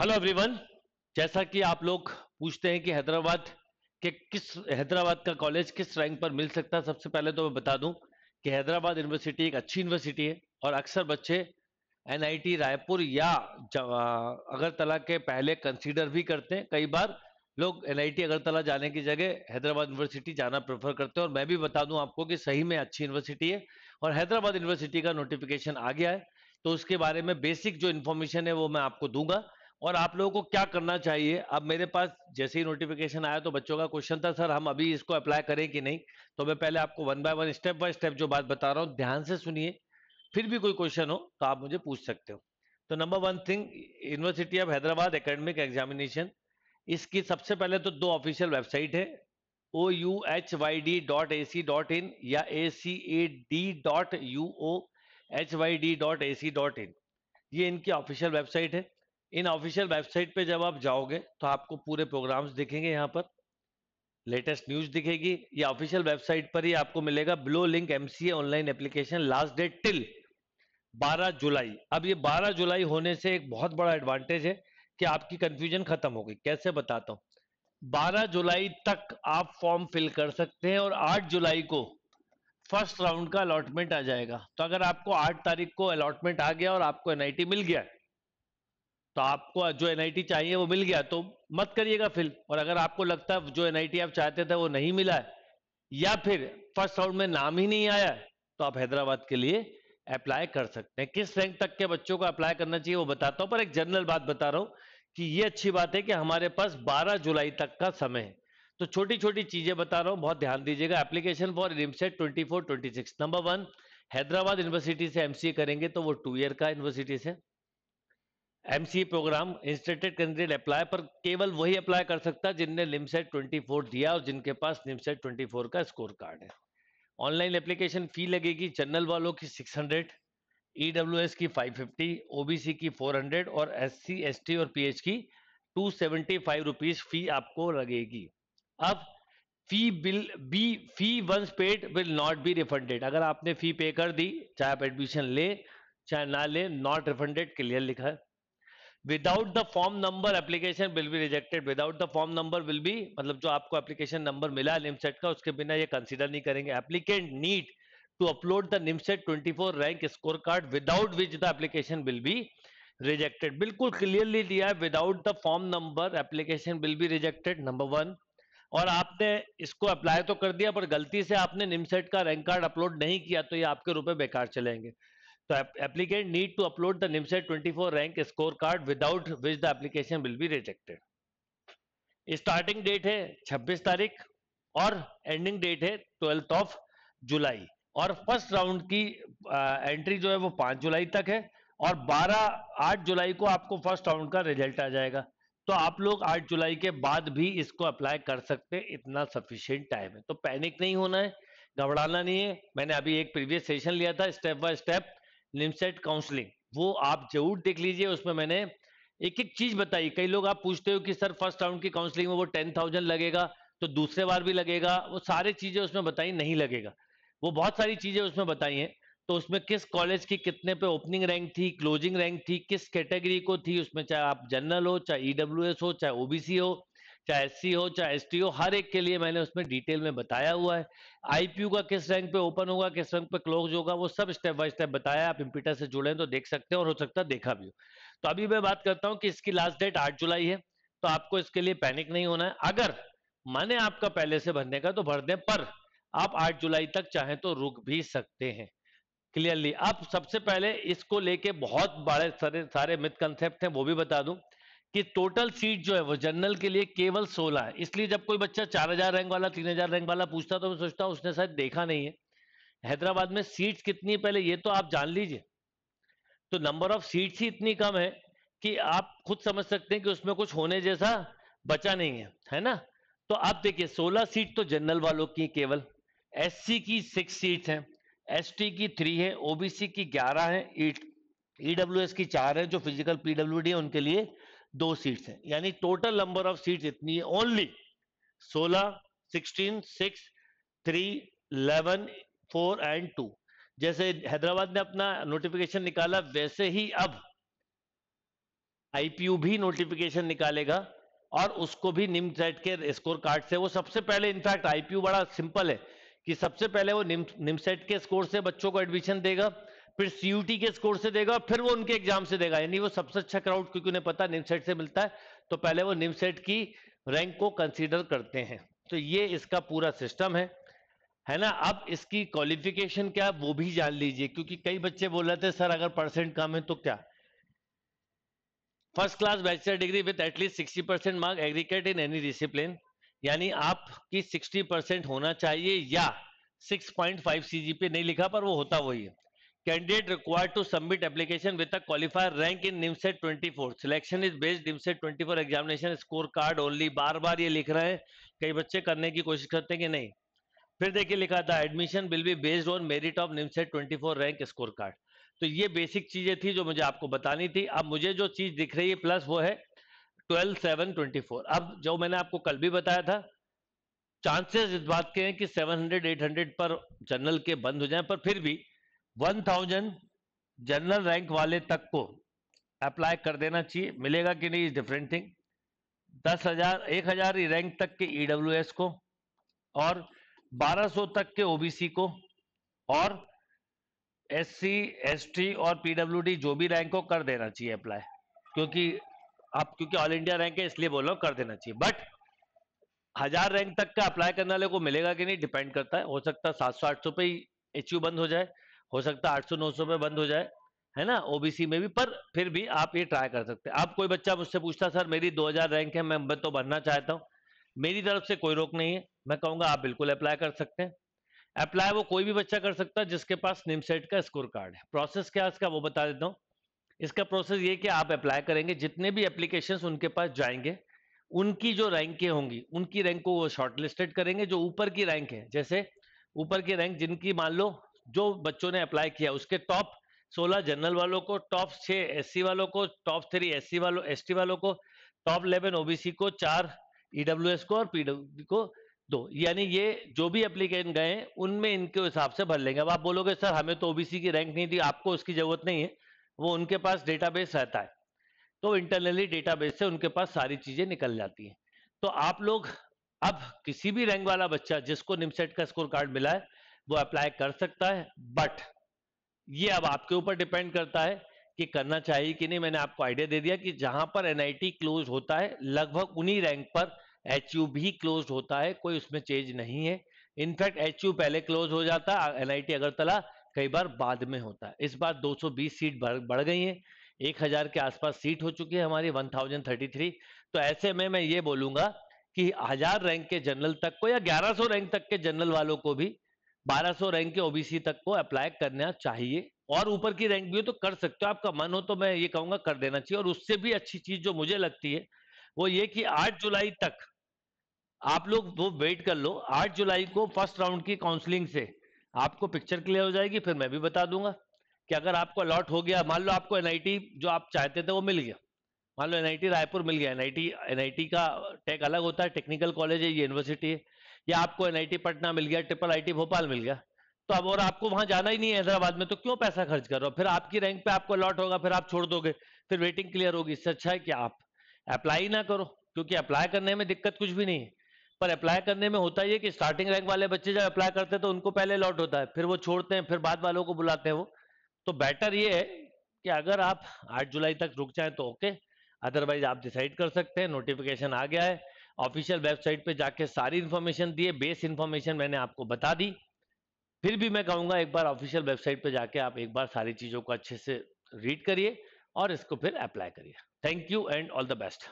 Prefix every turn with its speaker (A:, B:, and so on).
A: Hello everyone जैसा कि आप लोग पूछते हैं कि हैदराबाद के किस हैदराबाद का कॉलेज किस रैंक पर मिल सकता है सबसे पहले तो मैं बता दूं कि हैदराबाद यूनिवर्सिटी एक अच्छी यूनिवर्सिटी है और अक्सर बच्चे एनआईटी रायपुर या अगरतला के पहले कंसीडर भी करते हैं कई बार लोग एनआईटी अगरतला जाने की जगह हैदराबाद यूनिवर्सिटी जाना प्रेफर करते हैं और मैं भी बता दूं आपको कि सही में अच्छी यूनिवर्सिटी है और हैदराबाद यूनिवर्सिटी का नोटिफिकेशन आ गया है तो उसके बारे में बेसिक जो इन्फॉर्मेशन है वो मैं आपको दूंगा और आप लोगों को क्या करना चाहिए अब मेरे पास जैसे ही नोटिफिकेशन आया तो बच्चों का क्वेश्चन था सर हम अभी इसको अप्लाई करें कि नहीं तो मैं पहले आपको one by one step by step जो बात बता रहा हूँ ध्यान से सुनिए फिर भी कोई क्वेश्चन हो तो आप मुझे पूछ सकते हो तो number one thing university of Hyderabad academic examination इसकी सबसे पहले तो दो ऑफिशियल वेबसाइट है O U H Y D dot A C dot in या A C A D dot U O H Y D dot A C dot in ये इनकी official website है इन ऑफिशियल वेबसाइट पे जब आप जाओगे तो आपको पूरे प्रोग्राम्स दिखेंगे यहाँ पर लेटेस्ट न्यूज दिखेगी ये ऑफिशियल वेबसाइट पर ही आपको मिलेगा below link MCA online application last date till 12 जुलाई अब ये 12 जुलाई होने से एक बहुत बड़ा एडवांटेज है कि आपकी कंफ्यूजन खत्म हो गई कैसे बताता हूँ 12 जुलाई तक आप फॉर्म फिल कर सकते हैं और 8 जुलाई को फर्स्ट राउंड का अलॉटमेंट आ जाएगा तो अगर आपको 8 तारीख को अलॉटमेंट आ गया और आपको एनआईटी मिल गया है तो आपको जो एनआईटी चाहिए वो मिल गया तो मत करिएगा फिल और अगर आपको लगता है जो एनआईटी आप चाहते थे वो नहीं मिला है या फिर फर्स्ट राउंड में नाम ही नहीं आया तो आप हैदराबाद के लिए अप्लाई कर सकते हैं किस रैंक तक के बच्चों को अप्लाई करना चाहिए वो बताता हूं पर एक जनरल बात बता रहा हूं कि ये अच्छी बात है कि हमारे पास 12 जुलाई तक का समय है तो छोटी छोटी चीजें बता रहा हूं बहुत ध्यान दीजिएगा application for NIMCET twenty four number one Hyderabad university से एमसीए करेंगे तो वो टू ईयर का यूनिवर्सिटी से MC program interested candidate apply पर केवल वही अप्लाई कर सकता है जिनने लिमसेट 24 दिया और जिनके पास लिमसेट 24 का स्कोर कार्ड है ऑनलाइन एप्लीकेशन फी लगेगी जनरल वालों की 600 एस e की 550 ओबीसी की 400 और एससी एसटी और पीएच की 275 सेवेंटी रुपीज फी आपको लगेगी अब fee will be fee once paid will not be refunded अगर आपने फी पे कर दी चाहे आप एडमिशन ले चाहे ना ले नॉट रिफंडेड क्लियर लिखा है without the form number application will be rejected without the form number will be मतलब जो आपको एप्लीकेशन नंबर मिला है निमसेट का उसके बिना ये कंसिडर नहीं करेंगे applicant need to upload the NIMCET 24 rank score card without which the application will be rejected बिल्कुल क्लियरली दिया है without the form number application will be rejected number one और आपने इसको अप्लाई तो कर दिया पर गलती से आपने निमसेट का रैंक कार्ड अपलोड नहीं किया तो ये आपके रुपए बेकार चलेंगे The applicant need to upload the NIMSET 24 score card without which the application will be rejected starting date है 26 तारीख और एंडिंग डेट है ट्वेल्थ ऑफ जुलाई और फर्स्ट राउंड की एंट्री जो है वो 5 जुलाई तक है और 12 8 जुलाई को आपको फर्स्ट राउंड का रिजल्ट आ जाएगा तो आप लोग 8 जुलाई के बाद भी इसको अप्लाई कर सकते हैं इतना सफिशियंट टाइम है तो पैनिक नहीं होना है घबराना नहीं है मैंने अभी एक प्रीवियस सेशन लिया था step by step NIMCET counselling वो आप जरूर देख लीजिए उसमें मैंने एक एक चीज बताई कई लोग आप पूछते हो कि सर फर्स्ट राउंड की काउंसलिंग में वो टेन थाउजेंड लगेगा तो दूसरे बार भी लगेगा वो सारी चीजें उसमें बताई नहीं लगेगा वो बहुत सारी चीजें उसमें बताई हैं तो उसमें किस कॉलेज की कितने पे ओपनिंग रैंक थी क्लोजिंग रैंक थी किस कैटेगरी को थी उसमें चाहे आप जनरल हो चाहे ईडब्ल्यू e हो चाहे ओबीसी हो चाहे एस हो चाहे एस हो हर एक के लिए मैंने उसमें डिटेल में बताया हुआ है आईपीयू का किस रैंक पे ओपन होगा किस रैंक पे क्लोज होगा वो सब स्टेप बाय स्टेप बताया आप इम्पीटर से जुड़े हैं तो देख सकते हैं और हो सकता है देखा भी हो तो अभी मैं बात करता हूं कि इसकी लास्ट डेट आठ जुलाई है तो आपको इसके लिए पैनिक नहीं होना है अगर माने आपका पहले से भरने का तो भर दें पर आप आठ जुलाई तक चाहें तो रुक भी सकते हैं क्लियरली अब सबसे पहले इसको लेके बहुत बड़े सारे सारे मिथ कंसेप्ट हैं वो भी बता दूं कि टोटल सीट जो है वो जनरल के लिए केवल 16 है इसलिए जब कोई बच्चा 4000 रैंक वाला 3000 रैंक वाला पूछता तो मैं सोचता हूँ उसने शायद देखा नहीं है हैदराबाद में सीट्स कितनी है पहले ये तो आप जान लीजिए तो नंबर ऑफ सीट्स ही इतनी कम है कि आप खुद समझ सकते हैं कि उसमें कुछ होने जैसा बचा नहीं है है ना तो आप देखिए सोलह सीट तो जनरल वालों की केवल एस की सिक्स सीट है एस की थ्री है ओबीसी की ग्यारह है ईडब्ल्यू e- एस e की चार है जो फिजिकल पीडब्ल्यू है उनके लिए दो सीट्स हैं यानी टोटल नंबर ऑफ सीट्स इतनी है ओनली 16, 16, 6, 3, 11, 4 एंड 2 जैसे हैदराबाद ने अपना नोटिफिकेशन निकाला वैसे ही अब आईपीयू भी नोटिफिकेशन निकालेगा और उसको भी निम सेट के स्कोर कार्ड से वो सबसे पहले इनफैक्ट आईपीयू बड़ा सिंपल है कि सबसे पहले वो निम सेट के स्कोर से बच्चों को एडमिशन देगा फिर सीयूटी के स्कोर से देगा फिर वो उनके एग्जाम से देगा यानी वो सबसे अच्छा क्राउड क्योंकि उन्हें पता निमसेट से मिलता है तो पहले वो निमसेट की रैंक को कंसीडर करते हैं तो ये इसका पूरा सिस्टम है है ना अब इसकी क्वालिफिकेशन क्या वो भी जान लीजिए क्योंकि कई बच्चे बोल रहे थे सर अगर परसेंट कम है तो क्या first class bachelor degree with at least sixty percent mark aggregate in any discipline यानी आपकी सिक्सटी परसेंट होना चाहिए या six point five C G P A नहीं लिखा पर वो होता वही है Candidate required to submit application with a qualifier rank in NIMSET 24. Selection is twenty four 24 score card only बार बार ये लिख रहे हैं कई बच्चे करने की कोशिश करते हैं कि नहीं फिर देखिए लिखा था admission will be based on merit of twenty 24 rank score card तो ये बेसिक चीजें थी जो मुझे आपको बतानी थी अब मुझे जो चीज दिख रही है प्लस वो है ट्वेल्व सेवन ट्वेंटी फोर अब जो मैंने आपको कल भी बताया था चांसेस इस बात के हैं कि 700 800 पर जनरल के बंद हो जाएं पर फिर भी 1000 जनरल रैंक वाले तक को अप्लाई कर देना चाहिए मिलेगा कि नहीं इज डिफरेंट थिंग दस हजार एक हजार रैंक तक के ईडब्ल्यू e को और 1200 तक के ओबीसी को और एससी एसटी और पीडब्ल्यूडी जो भी रैंक को कर देना चाहिए अप्लाई क्योंकि आप क्योंकि ऑल इंडिया रैंक है इसलिए बोल रहा हूँ कर देना चाहिए बट हजार रैंक तक का अप्लाई करने वाले को मिलेगा कि नहीं डिपेंड करता है हो सकता है सात सौ आठ सौ पे ही एच बंद हो जाए हो सकता है आठ सौ नौ सौ में बंद हो जाए है ना ओबीसी में भी पर फिर भी आप ये ट्राई कर सकते हैं आप कोई बच्चा मुझसे पूछता सर मेरी 2000 रैंक है मैं तो बनना चाहता हूँ मेरी तरफ से कोई रोक नहीं है मैं कहूँगा आप बिल्कुल अप्लाई कर सकते हैं अप्लाई वो कोई भी बच्चा कर सकता है जिसके पास निम सेट का स्कोर कार्ड है प्रोसेस क्या है इसका वो बता देता हूँ इसका प्रोसेस ये कि आप अप्लाई करेंगे जितने भी एप्लीकेशन उनके पास जाएंगे उनकी जो रैंकें होंगी उनकी रैंक को वो शॉर्टलिस्टेड करेंगे जो ऊपर की रैंक है जैसे ऊपर की रैंक जिनकी मान लो जो बच्चों ने अप्लाई किया उसके टॉप 16 जनरल वालों को टॉप 6 एससी वालों को टॉप 3 एससी वालों एसटी वालों को टॉप 11 ओबीसी को चार ईडब्ल्यूएस e को और पीडब्ल्यू को दो यानी ये जो भी एप्लीकेंट गए उनमें इनके हिसाब से भर लेंगे अब आप बोलोगे सर हमें तो ओबीसी की रैंक नहीं थी आपको उसकी जरूरत नहीं है वो उनके पास डेटाबेस रहता है तो इंटरनली डेटाबेस से उनके पास सारी चीजें निकल जाती हैं तो आप लोग अब किसी भी रैंक वाला बच्चा जिसको निमसेट का स्कोर कार्ड मिला है वो अप्लाई कर सकता है बट ये अब आपके ऊपर डिपेंड करता है कि करना चाहिए कि नहीं मैंने आपको आइडिया दे दिया कि जहां पर एनआईटी क्लोज होता है लगभग उन्हीं रैंक पर एच भी क्लोज होता है कोई उसमें चेंज नहीं है इनफैक्ट एच पहले क्लोज हो जाता है एनआईटी अगरतला कई बार बाद में होता है इस बार 220 सीट बढ़ गई एक 1000 के आसपास सीट हो चुकी है हमारी थ्री तो ऐसे में मैं ये बोलूंगा कि हजार रैंक के जनरल तक को या सौ रैंक तक के जनरल वालों को भी 1200 रैंक के ओबीसी तक को अप्लाई करना चाहिए और ऊपर की रैंक भी हो तो कर सकते हो आपका मन हो तो मैं ये कहूंगा कर देना चाहिए और उससे भी अच्छी चीज जो मुझे लगती है वो ये कि 8 जुलाई तक आप लोग वो वेट कर लो 8 जुलाई को फर्स्ट राउंड की काउंसलिंग से आपको पिक्चर क्लियर हो जाएगी फिर मैं भी बता दूंगा कि अगर आपको अलॉट हो गया मान लो आपको एनआईटी जो आप चाहते थे वो मिल गया मान लो एन रायपुर मिल गया एन आई का टेक अलग होता है टेक्निकल कॉलेज है यूनिवर्सिटी है या आपको एनआईटी पटना मिल गया ट्रिपल आईटी भोपाल मिल गया तो अब और आपको वहां जाना ही नहीं है हैदराबाद में तो क्यों पैसा खर्च कर रहे हो फिर आपकी रैंक पे आपको अलॉट होगा फिर आप छोड़ दोगे फिर वेटिंग क्लियर होगी इससे अच्छा है कि आप अप्लाई ना करो क्योंकि अप्लाई करने में दिक्कत कुछ भी नहीं है पर अप्लाई करने में होता ही है कि स्टार्टिंग रैंक वाले बच्चे जब अप्लाई करते हैं तो उनको पहले अलॉट होता है फिर वो छोड़ते हैं फिर बाद वालों को बुलाते हैं वो तो बेटर ये है कि अगर आप आठ जुलाई तक रुक जाए तो ओके अदरवाइज आप डिसाइड कर सकते हैं नोटिफिकेशन आ गया है ऑफिशियल वेबसाइट पे जाके सारी इंफॉर्मेशन दिए बेस इंफॉर्मेशन मैंने आपको बता दी फिर भी मैं कहूंगा एक बार ऑफिशियल वेबसाइट पे जाके आप एक बार सारी चीज़ों को अच्छे से रीड करिए और इसको फिर अप्लाई करिए thank you and all the best